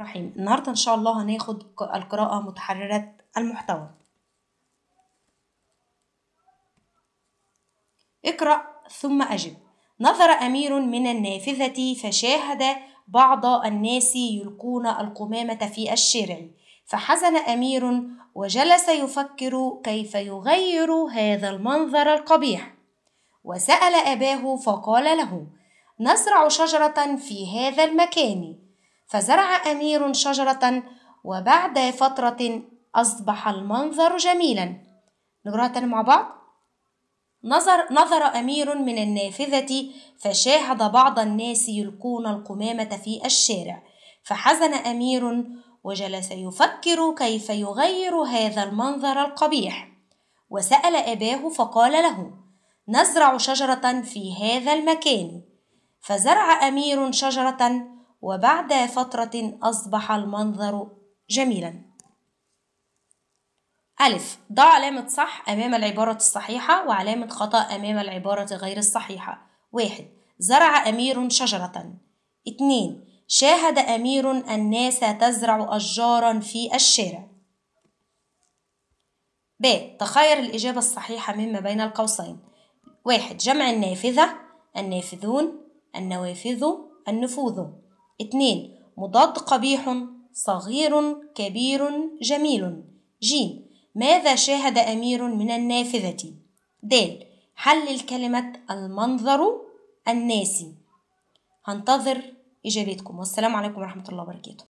رحيم النهاردة إن شاء الله هناخد القراءة متحررة المحتوى اقرأ ثم أجب نظر أمير من النافذة فشاهد بعض الناس يلقون القمامة في الشارع فحزن أمير وجلس يفكر كيف يغير هذا المنظر القبيح وسأل أباه فقال له نزرع شجرة في هذا المكان فزرع أمير شجرة وبعد فترة أصبح المنظر جميلا نقراها مع بعض نظر, نظر أمير من النافذة فشاهد بعض الناس يلقون القمامة في الشارع فحزن أمير وجلس يفكر كيف يغير هذا المنظر القبيح وسأل أباه فقال له نزرع شجرة في هذا المكان فزرع أمير شجرة وبعد فترة أصبح المنظر جميلا ألف ضع علامة صح أمام العبارة الصحيحة وعلامة خطأ أمام العبارة غير الصحيحة واحد زرع أمير شجرة اتنين شاهد أمير الناس تزرع أشجارا في الشارع ب تخير الإجابة الصحيحة مما بين القوسين واحد جمع النافذة النافذون النوافذ النفوذ اتنين مضاد قبيح صغير كبير جميل ج ماذا شاهد أمير من النافذة د حل الكلمة المنظر الناسي هنتظر إجابتكم والسلام عليكم ورحمة الله وبركاته